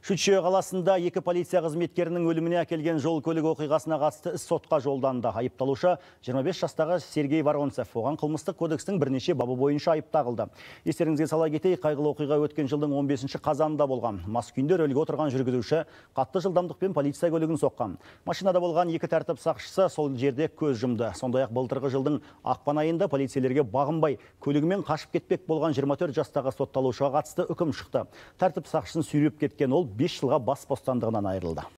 Шүтше қаласында екі полиция қызметкерінің өліміне әкелген жол көлігі оқиғасына қатысты іс сотқа жолданды. Айыпталушы 25 жастағы Сергей Воронцев оған қылмыстық кодекстің бірнеше бабы бойынша айып тағылды. Естеріңізге сала кетей, қайғылы оқиға өткен жылдың 15-ші қазанында болған. Мас күйінде рөлге отырған жүргізуші қатты жылдамдықпен полиция көлігін соққан. Машинада болған екі тәртіп сақшысы сол жерде көз жұмды. Сондай-ақ былтырғы жылдың ақпан айында полицейлерге бағынбай көлігімен қашып кетпек болған 24 жастағы сотталушыға қатысты үкім шықты. Тәртіп сақшысын сүйреп кеткен ол бес жылға бас бостандығынан айырылды